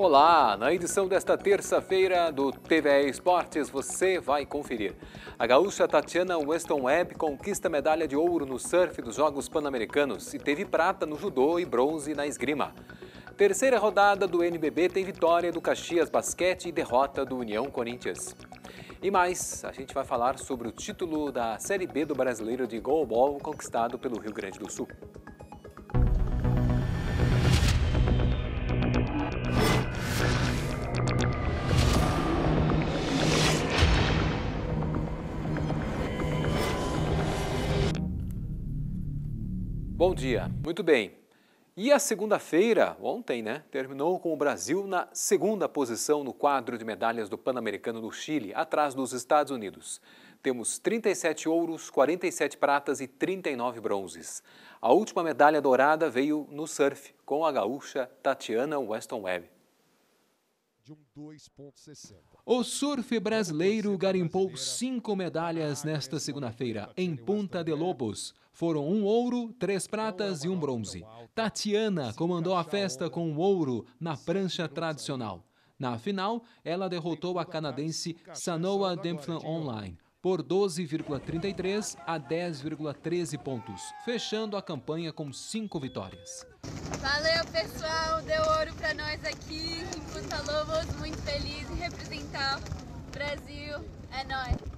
Olá! Na edição desta terça-feira do TVE Esportes, você vai conferir. A gaúcha Tatiana Weston Webb conquista medalha de ouro no surf dos Jogos Pan-Americanos e teve prata no judô e bronze na esgrima. Terceira rodada do NBB tem vitória do Caxias Basquete e derrota do União Corinthians. E mais, a gente vai falar sobre o título da Série B do Brasileiro de Goalball conquistado pelo Rio Grande do Sul. Bom dia. Muito bem. E a segunda-feira, ontem, né, terminou com o Brasil na segunda posição no quadro de medalhas do Pan-Americano no Chile, atrás dos Estados Unidos. Temos 37 ouros, 47 pratas e 39 bronzes. A última medalha dourada veio no surf, com a gaúcha Tatiana Weston Webb de um 2,60. O surf brasileiro garimpou cinco medalhas ah, nesta segunda-feira, em Punta de né? Lobos. Foram um ouro, três é pratas e um bronze. Tatiana comandou a festa com um ouro na prancha tradicional. Na final, ela derrotou a canadense Sanoa Demplan Online por 12,33 a 10,13 pontos, fechando a campanha com cinco vitórias. Valeu, pessoal! Deu ouro para nós aqui em Punta Lobos, muito feliz em representar o Brasil. É nóis!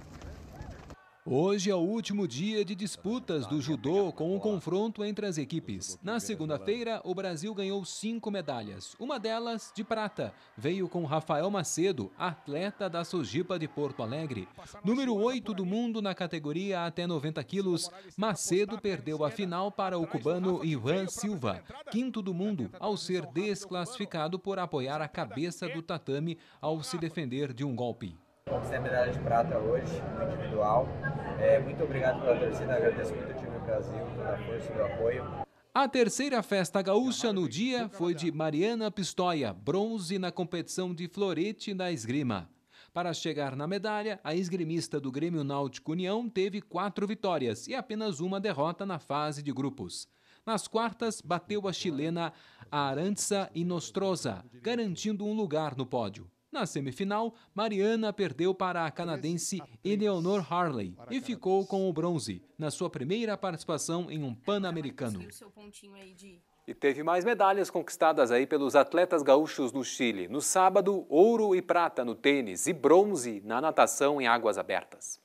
Hoje é o último dia de disputas do judô com um confronto entre as equipes. Na segunda-feira, o Brasil ganhou cinco medalhas, uma delas de prata. Veio com Rafael Macedo, atleta da Sojipa de Porto Alegre. Número 8 do mundo na categoria até 90 quilos, Macedo perdeu a final para o cubano Ivan Silva, quinto do mundo, ao ser desclassificado por apoiar a cabeça do tatame ao se defender de um golpe conquistei a medalha de prata hoje, no individual. É, muito obrigado pela torcida, agradeço muito time Brasil pela força e pelo apoio. A terceira festa gaúcha no dia foi de Mariana Pistoia, bronze na competição de florete na esgrima. Para chegar na medalha, a esgrimista do Grêmio Náutico União teve quatro vitórias e apenas uma derrota na fase de grupos. Nas quartas, bateu a chilena Arantza Inostroza, garantindo um lugar no pódio. Na semifinal, Mariana perdeu para a canadense Eleonor Harley e ficou com o bronze na sua primeira participação em um Pan-Americano. E teve mais medalhas conquistadas aí pelos atletas gaúchos no Chile. No sábado, ouro e prata no tênis e bronze na natação em águas abertas.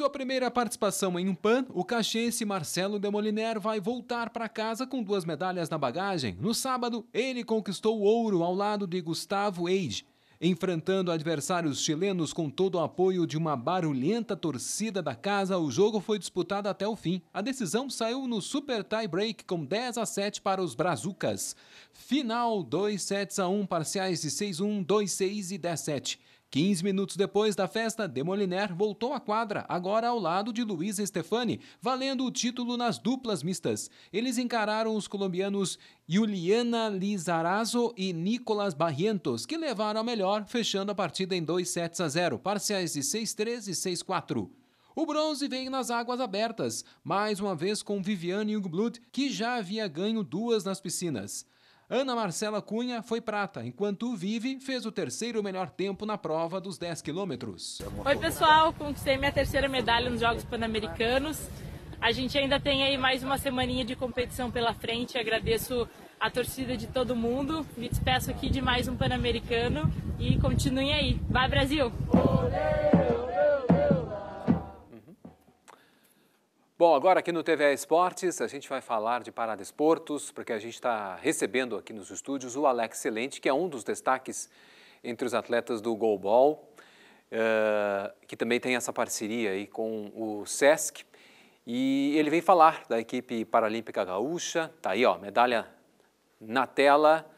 sua primeira participação em um PAN, o caxiense Marcelo Demoliner vai voltar para casa com duas medalhas na bagagem. No sábado, ele conquistou o ouro ao lado de Gustavo Eide. Enfrentando adversários chilenos com todo o apoio de uma barulhenta torcida da casa, o jogo foi disputado até o fim. A decisão saiu no super tie break com 10 a 7 para os Brazucas. Final 2 sets a 1, parciais de 6-1, 2-6 e 10-7. 15 minutos depois da festa, Demoliner voltou à quadra, agora ao lado de Luiz Stefani, valendo o título nas duplas mistas. Eles encararam os colombianos Juliana Lizarazo e Nicolas Barrientos, que levaram a melhor, fechando a partida em 2 sets a 0, parciais de 6-3 e 6-4. O bronze vem nas águas abertas, mais uma vez com Viviane Hugblut, que já havia ganho duas nas piscinas. Ana Marcela Cunha foi prata, enquanto o Vive fez o terceiro melhor tempo na prova dos 10 quilômetros. Oi, pessoal, conquistei minha terceira medalha nos Jogos Pan-Americanos. A gente ainda tem aí mais uma semaninha de competição pela frente. Agradeço a torcida de todo mundo. Me despeço aqui de mais um Pan-Americano e continuem aí. Vai, Brasil! Olê! Bom, agora aqui no TV Esportes, a gente vai falar de paradesportos, porque a gente está recebendo aqui nos estúdios o Alex Celente, que é um dos destaques entre os atletas do Goalball, uh, que também tem essa parceria aí com o SESC. E ele vem falar da equipe paralímpica gaúcha, tá aí ó, medalha na tela,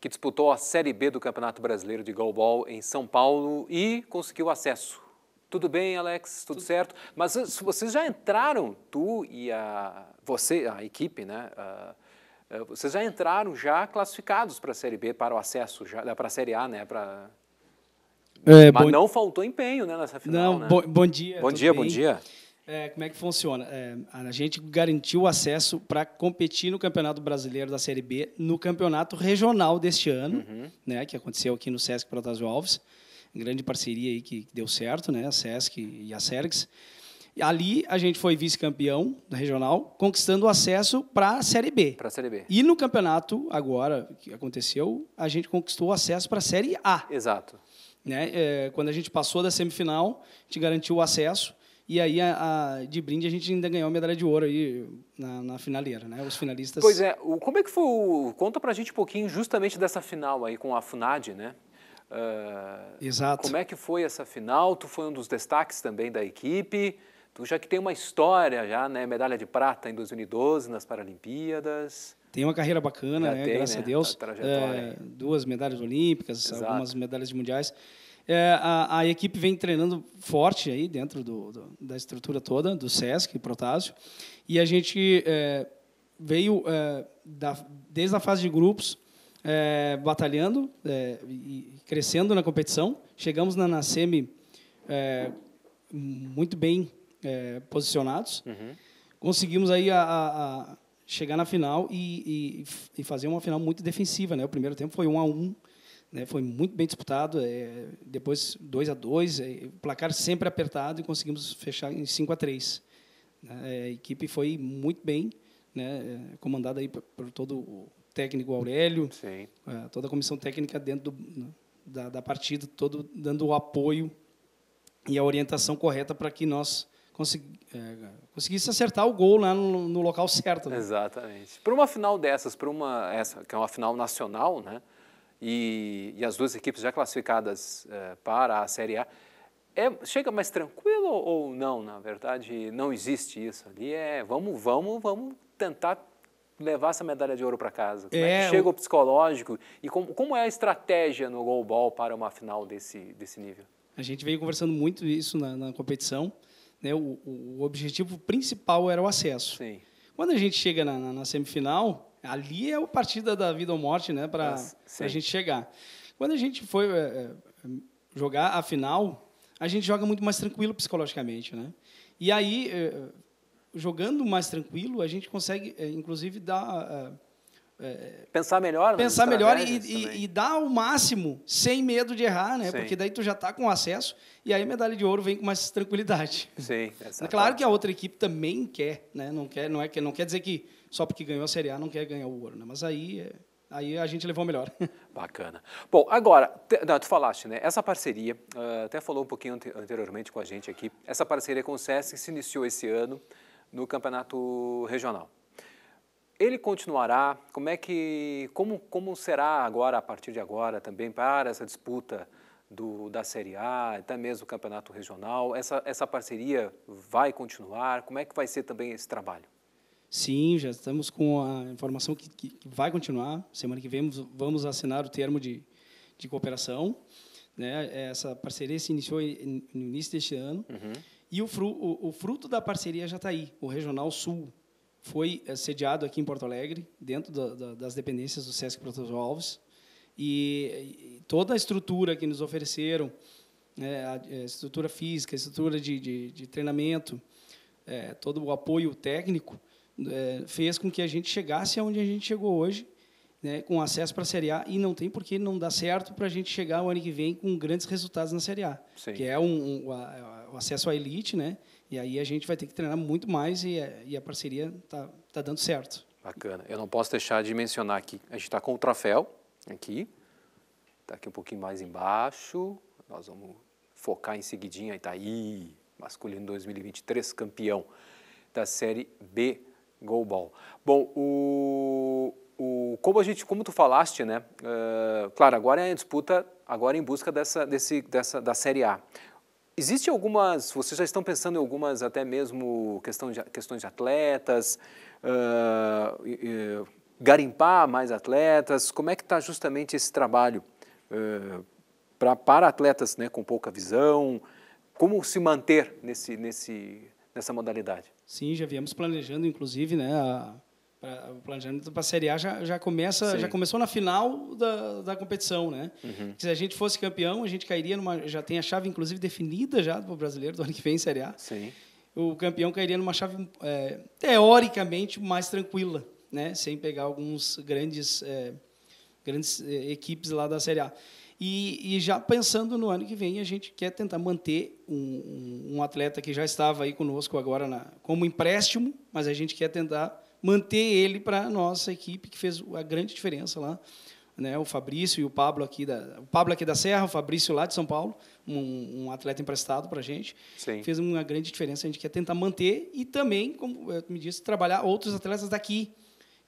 que disputou a Série B do Campeonato Brasileiro de Goalball em São Paulo e conseguiu acesso tudo bem, Alex, tudo, tudo certo. Mas eh, se vocês já entraram, tu e a você, a equipe, né? A, eh, vocês já entraram já classificados para a Série B, para o acesso, né, para a Série A, né? Para é, Mas bom... não faltou empenho né, nessa final. Não, né? bom, bom, dia. Bom dia, bem? bom dia. É, como é que funciona? É, a gente garantiu o acesso para competir no Campeonato Brasileiro da Série B, no Campeonato Regional deste ano, uhum. né, que aconteceu aqui no Sesc Protásio Alves grande parceria aí que deu certo, né? A SESC e a SERGS. E ali a gente foi vice-campeão regional, conquistando o acesso para a Série B. Para a Série B. E no campeonato agora que aconteceu, a gente conquistou o acesso para a Série A. Exato. Né? É, quando a gente passou da semifinal, a gente garantiu o acesso. E aí, a, a, de brinde, a gente ainda ganhou a medalha de ouro aí na, na finaleira, né? Os finalistas. Pois é, o, como é que foi o, Conta pra gente um pouquinho justamente dessa final aí com a FUNAD, né? Uh, Exato. Como é que foi essa final? Tu foi um dos destaques também da equipe. Tu já que tem uma história já, né? Medalha de prata em 2012 nas Paralimpíadas. Tem uma carreira bacana, né? Tem, né? graças né? a Deus. É, duas medalhas olímpicas, Exato. algumas medalhas mundiais. É, a, a, equipe vem treinando forte aí dentro do, do, da estrutura toda do Sesc Protásio e a gente é, veio é, da, desde a fase de grupos é, batalhando é, e crescendo na competição. Chegamos na Nascemi é, muito bem é, posicionados. Uhum. Conseguimos aí a, a, a, chegar na final e, e, e, fazer uma final muito defensiva. Né? O primeiro tempo foi 1 um a 1 um, né? foi muito bem disputado. É, depois 2 a 2 é, placar sempre apertado e conseguimos fechar em 5 a 3 né? A equipe foi muito bem, né? comandada aí por, por todo o técnico Aurélio, é, toda a comissão técnica dentro do, né, da, da, partida, todo dando o apoio e a orientação correta para que nós consegui, é, conseguisse acertar o gol lá no, no local certo. Né? Exatamente. Para uma final dessas, para uma essa que é uma final nacional, né? E, e as duas equipes já classificadas é, para a Série A, é, chega mais tranquilo ou não? Na verdade, não existe isso ali. É, vamos, vamos, vamos tentar levar essa medalha de ouro para casa? é, é chega o psicológico e como, como é a estratégia no goalball para uma final desse, desse nível? A gente veio conversando muito isso na, na competição. Né? O, o, objetivo principal era o acesso. Sim. Quando a gente chega na, na, na semifinal, ali é a partida da vida ou morte né? para a gente chegar. Quando a gente foi é, é, jogar a final, a gente joga muito mais tranquilo psicologicamente. Né? E aí é, jogando mais tranquilo, a gente consegue, eh, inclusive, dar. É, pensar melhor. Pensar melhor e, e, e, dar o máximo, sem medo de errar, né? Sim. Porque daí tu já está com acesso e aí a medalha de ouro vem com mais tranquilidade. Sim, é claro que a outra equipe também quer, né? Não quer, não é que não quer dizer que só porque ganhou a Série A não quer ganhar o ouro, né? Mas aí aí a gente levou melhor. Bacana. Bom, agora, te, não, tu falaste, né? Essa parceria, uh, até falou um pouquinho anteriormente com a gente aqui, essa parceria com o SESC se iniciou esse ano, no campeonato regional. Ele continuará? Como é que, como, como será agora a partir de agora também para essa disputa do, da Série A, até mesmo o campeonato regional? Essa, essa parceria vai continuar? Como é que vai ser também esse trabalho? Sim, já estamos com a informação que, que, que vai continuar. Semana que vem vamos assinar o termo de, de cooperação. Né? Essa parceria se iniciou no início deste ano. Uhum. E o, fru, o, o fruto da parceria já está aí. O Regional Sul foi eh, sediado aqui em Porto Alegre, dentro da, da, das dependências do Sesc Porto Alves. E, e, toda a estrutura que nos ofereceram, é, a, a eh, estrutura física, a estrutura de, de, de treinamento, é, todo o apoio técnico, é, fez com que a gente chegasse aonde a gente chegou hoje, né, com acesso para a Série A e não tem porque não dá certo para a gente chegar o ano que vem com grandes resultados na Série A, Sim. que é um, um a, o acesso à elite, né? E aí a gente vai ter que treinar muito mais e, a, e a parceria tá, tá dando certo. Bacana. Eu não posso deixar de mencionar aqui, a gente está com o troféu aqui, está aqui um pouquinho mais embaixo, nós vamos focar em seguidinha, está aí, masculino 2023, campeão da Série B Golball. Bom, o como a gente, como tu falaste, né? Uh, claro, agora é a disputa, agora é em busca dessa, desse, dessa da Série A. Existe algumas, vocês já estão pensando em algumas até mesmo questão de, questões de atletas, uh, garimpar mais atletas. Como é que está justamente esse trabalho uh, pra, para atletas, né, com pouca visão? Como se manter nesse, nesse, nessa modalidade? Sim, já viemos planejando, inclusive, né, a Pra, o planejamento para a Série A já, já, começa, já começou na final da, da competição, né? Uhum. Se a gente fosse campeão, a gente cairia numa. Já tem a chave, inclusive, definida já do brasileiro do ano que vem, Série A. Sim. O campeão cairia numa chave, é, teoricamente, mais tranquila, né? Sem pegar alguns grandes, é, grandes é, equipes lá da Série A. E, e, já pensando no ano que vem, a gente quer tentar manter um, um, um atleta que já estava aí conosco agora na, como empréstimo, mas a gente quer tentar manter ele para a nossa equipe, que fez a grande diferença lá. Né, o Fabrício e o Pablo aqui da o Pablo aqui da Serra, o Fabrício lá de São Paulo, um, um atleta emprestado para a gente, Sim. fez uma grande diferença. A gente quer tentar manter e também, como eu me disse, trabalhar outros atletas daqui,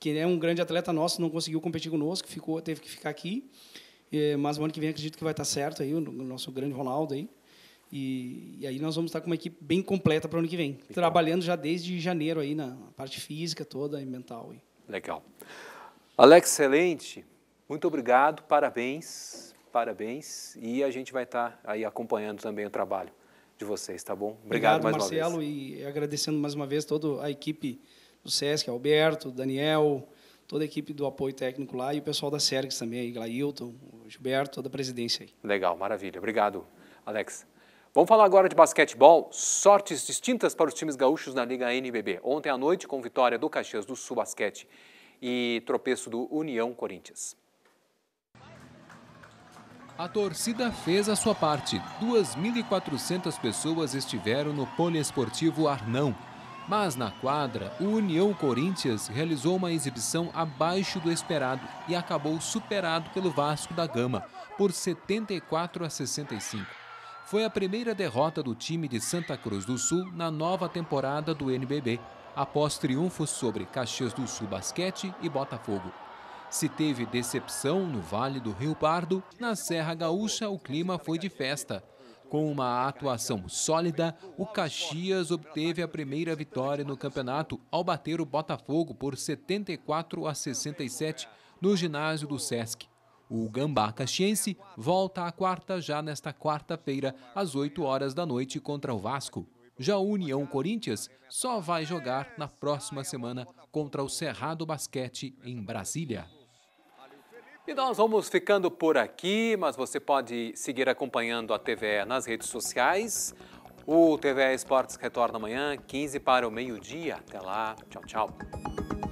que é né, um grande atleta nosso, não conseguiu competir conosco, ficou, teve que ficar aqui. É, mas o ano que vem acredito que vai estar certo aí o nosso grande Ronaldo aí. E, e, aí nós vamos estar com uma equipe bem completa para o ano que vem, Legal. trabalhando já desde janeiro aí na parte física toda e mental. Legal. Alex, excelente. Muito obrigado, parabéns, parabéns. E a gente vai estar aí acompanhando também o trabalho de vocês, tá bom? Obrigado, obrigado mais Marcelo, uma vez. e agradecendo mais uma vez toda a equipe do SESC, Alberto, Daniel, toda a equipe do apoio técnico lá e o pessoal da SERGS também, aí, Glailton, o Gilberto, toda a presidência aí. Legal, maravilha. Obrigado, Alex. Vamos falar agora de basquetebol. Sortes distintas para os times gaúchos na Liga NBB. Ontem à noite, com vitória do Caxias do Sul Basquete e tropeço do União Corinthians. A torcida fez a sua parte. 2.400 pessoas estiveram no poliesportivo Arnão. Mas na quadra, o União Corinthians realizou uma exibição abaixo do esperado e acabou superado pelo Vasco da Gama por 74 a 65 foi a primeira derrota do time de Santa Cruz do Sul na nova temporada do NBB, após triunfos sobre Caxias do Sul Basquete e Botafogo. Se teve decepção no Vale do Rio Pardo, na Serra Gaúcha o clima foi de festa. Com uma atuação sólida, o Caxias obteve a primeira vitória no campeonato ao bater o Botafogo por 74 a 67 no ginásio do Sesc. O Gambá Caxiense volta à quarta já nesta quarta-feira, às 8 horas da noite, contra o Vasco. Já a União Corinthians só vai jogar na próxima semana contra o Cerrado Basquete, em Brasília. E nós vamos ficando por aqui, mas você pode seguir acompanhando a TVE nas redes sociais. O TVE Esportes retorna amanhã, 15 para o meio-dia. Até lá. Tchau, tchau.